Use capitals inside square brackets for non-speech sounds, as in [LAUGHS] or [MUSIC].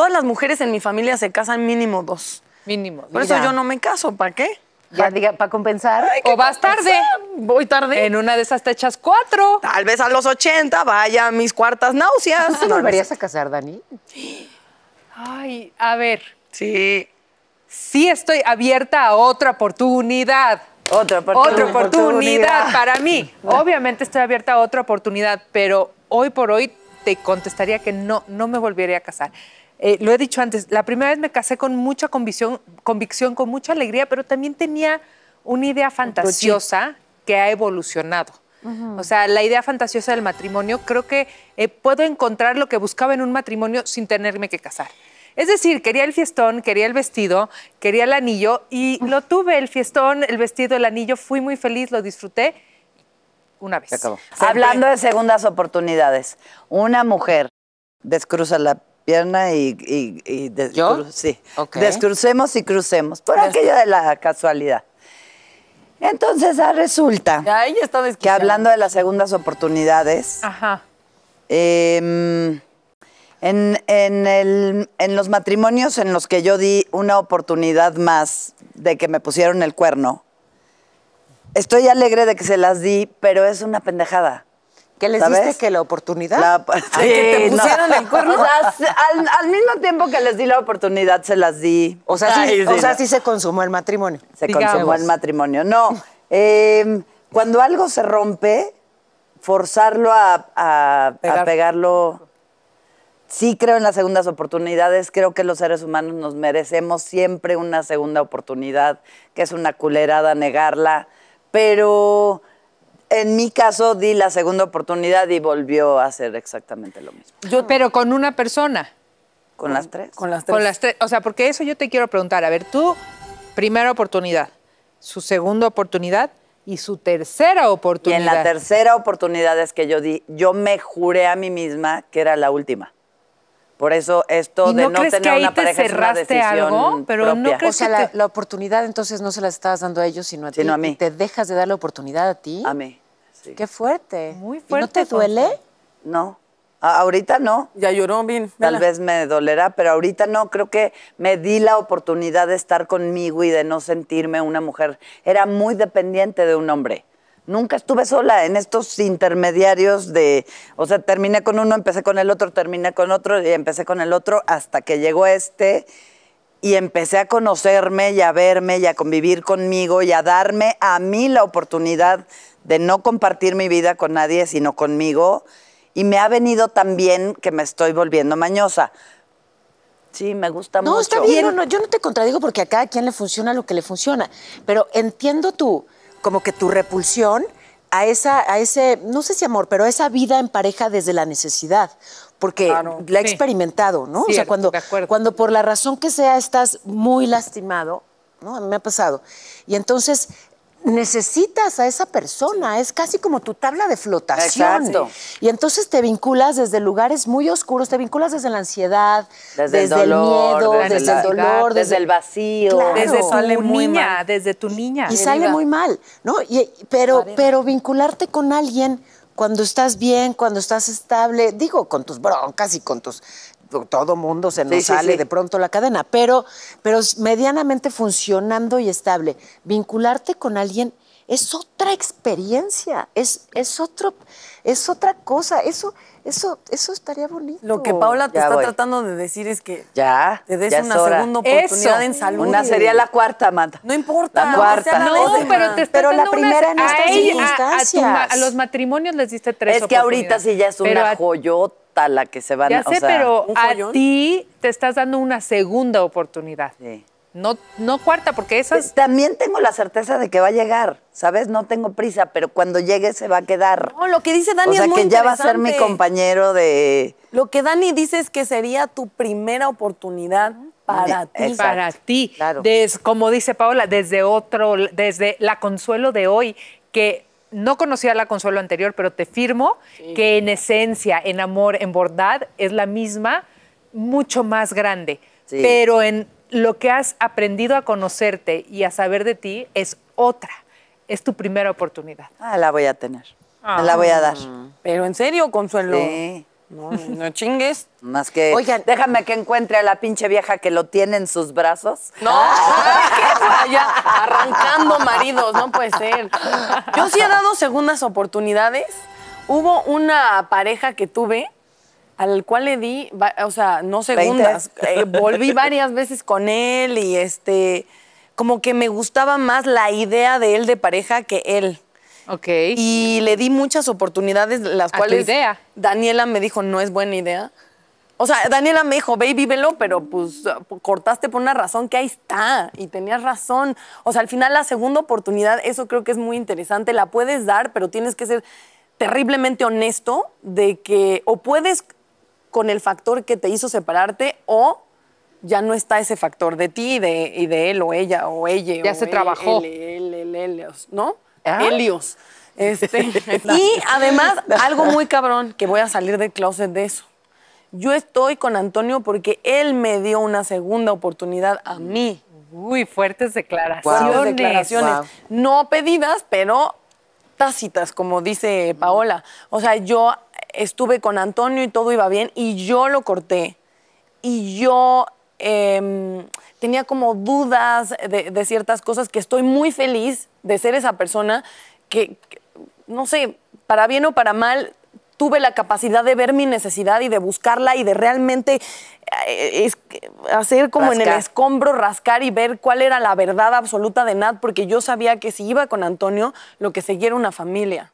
Todas las mujeres en mi familia se casan mínimo dos. Mínimo. Por eso yo no me caso, ¿para qué? Ya diga, para compensar. o vas tarde. Voy tarde. En una de esas techas cuatro. Tal vez a los 80 vaya mis cuartas náuseas. ¿Tú te volverías a casar, Dani? Sí. Ay, a ver. Sí. Sí estoy abierta a otra oportunidad. Otra oportunidad. Otra oportunidad para mí. [LAUGHS] Obviamente estoy abierta a otra oportunidad, pero hoy por hoy te contestaría que no, no me volvería a casar. Eh, lo he dicho antes, la primera vez me casé con mucha convicción, convicción, con mucha alegría, pero también tenía una idea fantasiosa que ha evolucionado. O sea, la idea fantasiosa del matrimonio, creo que eh, puedo encontrar lo que buscaba en un matrimonio sin tenerme que casar. Es decir, quería el fiestón, quería el vestido, quería el anillo y lo tuve, el fiestón, el vestido, el anillo, fui muy feliz, lo disfruté una vez. Hablando de segundas oportunidades, una mujer descruza la y, descrucemos y crucemos, por aquella aquello de la casualidad. Entonces ah, resulta que hablando de las segundas oportunidades, em, en, el, en los matrimonios en los que yo di una oportunidad más de que me pusieron el cuerno, estoy alegre de que se las di, pero es una pendejada. ¿Qué les diste que la oportunidad? que te pusieron no. [LAUGHS] al, mismo tiempo que les di la oportunidad, se las di. O sea, sí, se consumó el matrimonio. Se consumó el matrimonio. No. Em, cuando algo se rompe, forzarlo a pegarlo. Sí creo en las segundas oportunidades, creo que los seres humanos nos merecemos siempre una segunda oportunidad, que es una culerada negarla, pero en mi caso di la segunda oportunidad y volvió a hacer exactamente lo mismo. pero con una persona. Con, las tres. Con las tres. O sea, porque eso yo te quiero preguntar. A ver, tú, primera oportunidad, su segunda oportunidad y su tercera oportunidad. Y en la tercera oportunidad es que yo di, yo me juré a mí misma que era la última. Por eso esto de no, tener una pareja cerraste es pero No crees que la, la, oportunidad entonces no se la estabas dando a ellos, sino a sino ti. A mí. te dejas de dar la oportunidad a ti. A mí. Qué fuerte. Muy fuerte. ¿No te duele? No. Ahorita no. Ya lloró bien. Tal vez me dolerá, pero ahorita no. Creo que me di la oportunidad de estar conmigo y de no sentirme una mujer. Era muy dependiente de un hombre. Nunca estuve sola en estos intermediarios de, o sea, terminé con uno, empecé con el otro, terminé con otro y empecé con el otro hasta que llegó este y empecé a conocerme y a verme y a convivir conmigo y a darme a mí la oportunidad de no compartir mi vida con nadie, sino conmigo. Y me ha venido tan bien que me estoy volviendo mañosa. Sí, me gusta no, mucho. no, está yo no te contradigo porque a cada quien le funciona lo que le funciona. Pero entiendo tú, como que tu repulsión a, esa, a ese, no sé si amor, pero a esa vida en pareja desde la necesidad. Porque la he experimentado, ¿no? o sea, cuando, cuando por la razón que sea estás muy lastimado, ¿no? me ha pasado. Y entonces necesitas a esa persona, es casi como tu tabla de flotación. Y entonces te vinculas desde lugares muy oscuros, te vinculas desde la ansiedad, desde, el, miedo, desde, el dolor, desde, el vacío, desde tu niña, desde tu niña. Y sale muy mal, ¿no? pero, pero vincularte con alguien cuando estás bien, cuando estás estable, digo, con tus broncas y con tus todo mundo se nos sale de pronto la cadena, pero, pero medianamente funcionando y estable, vincularte con alguien es otra experiencia, es, es, otro, es otra cosa. Eso, eso, eso estaría bonito. Lo que Paola te está tratando de decir es que ya, te des una segunda oportunidad en salud. Una sería la cuarta, Amanda. No importa. La cuarta. no, pero la primera en estas ella, circunstancias. A, los matrimonios les diste tres Es que ahorita sí ya es una joyota la que se van a... Ya sé, pero a ti te estás dando una segunda oportunidad. Sí. No, cuarta, porque esas. También tengo la certeza de que va a llegar, ¿sabes? No tengo prisa, pero cuando llegue se va a quedar. No, lo que dice Dani o sea, es que ya va a ser mi compañero de. Lo que Dani dice es que sería tu primera oportunidad para ti. Para ti. Claro. como dice Paola, desde otro, desde la consuelo de hoy, que no conocía la consuelo anterior, pero te firmo que en esencia, en amor, en bondad, es la misma, mucho más grande. Pero en lo que has aprendido a conocerte y a saber de ti es otra. Es tu primera oportunidad. Ah, la voy a tener. la voy a dar. Ah. Pero en serio, Consuelo. Sí. No, chingues. Más que. Oigan, déjame que encuentre a la pinche vieja que lo tiene en sus brazos. No, vaya ah. arrancando maridos, no puede ser. Yo sí he dado segundas oportunidades. Hubo una pareja que tuve al cual le di, o sea, no segundas, eh, [LAUGHS] volví varias veces con él y este, como que me gustaba más la idea de él de pareja que él. Ok. Y le di muchas oportunidades, las cuales idea? Daniela me dijo, no es buena idea. O sea, Daniela me dijo, ve y vívelo, pero pues cortaste por una razón que ahí está y tenías razón. O sea, al final la segunda oportunidad, eso creo que es muy interesante, la puedes dar, pero tienes que ser terriblemente honesto de que o puedes con el factor que te hizo separarte o ya no está ese factor de ti y de, él o ella o ella. Ya se trabajó. El, el, ¿no? Helios. Ah. Este, [LAUGHS] y además, algo muy cabrón, que voy a salir del closet de eso. Yo estoy con Antonio porque él me dio una segunda oportunidad a mí. Uy, fuertes declaraciones. No pedidas, pero tácitas, como dice Paola. O sea, yo estuve con Antonio y todo iba bien y yo lo corté. Y yo em, tenía como dudas de, ciertas cosas que estoy muy feliz de ser esa persona que, no sé, para bien o para mal, tuve la capacidad de ver mi necesidad y de buscarla y de realmente eh, hacer como en el escombro, rascar y ver cuál era la verdad absoluta de Nat, porque yo sabía que si iba con Antonio, lo que seguía era una familia.